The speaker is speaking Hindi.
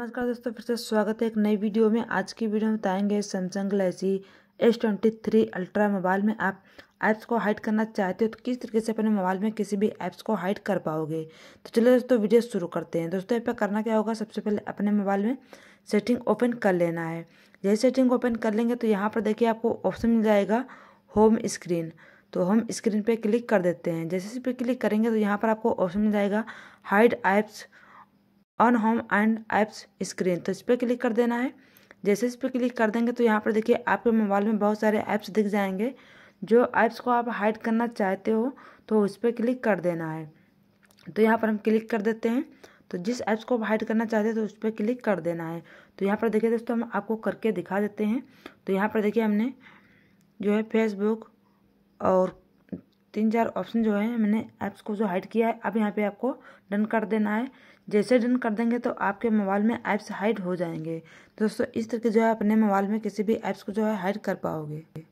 नमस्कार दोस्तों फिर से स्वागत है एक नई वीडियो में आज की वीडियो में बताएंगे Samsung Galaxy S twenty three ultra mobile में आप ऐप्स को हाइड करना चाहते हो तो किस तरीके से अपने मोबाइल में किसी भी ऐप्स को हाइड कर पाओगे तो चलिए दोस्तों वीडियो शुरू करते हैं दोस्तों यहाँ पर करना क्या होगा सबसे पहले अपने मोबाइल में सेटिंग ओपन कर लेना है यही सेटिंग ओपन कर लेंगे तो यहाँ पर देखिए आपको ऑप्शन मिल जाएगा होम स्क्रीन तो हम स्क्रीन पर क्लिक कर देते हैं जैसे इस पर क्लिक करेंगे तो यहाँ पर आपको ऑप्शन मिल जाएगा hide apps on home and apps screen तो इस पर क्लिक कर देना है जैसे इस पर क्लिक कर देंगे तो यहाँ पर देखिए आपके मोबाइल में बहुत सारे ऐप्स दिख जाएंगे जो ऐप्स को आप हाइड करना चाहते हो तो उस पर क्लिक कर देना है तो यहाँ पर हम क्लिक कर देते हैं तो जिस ऐप्स को आप हाइड करना चाहते हैं तो उस पर क्लिक कर देना है तो यहाँ पर देखिए दोस्तों हम आपको करके दिखा देते हैं तो यहाँ पर देखिए हमने जो है फेसबुक और तीन चार ऑप्शन जो है मैंने ऐप्स को जो हाइड किया है अब यहाँ पे आपको डन कर देना है जैसे डन कर देंगे तो आपके मोबाइल में ऐप्स हाइड हो जाएंगे दोस्तों इस तरह के जो है अपने मोबाइल में किसी भी ऐप्स को जो है हाइड कर पाओगे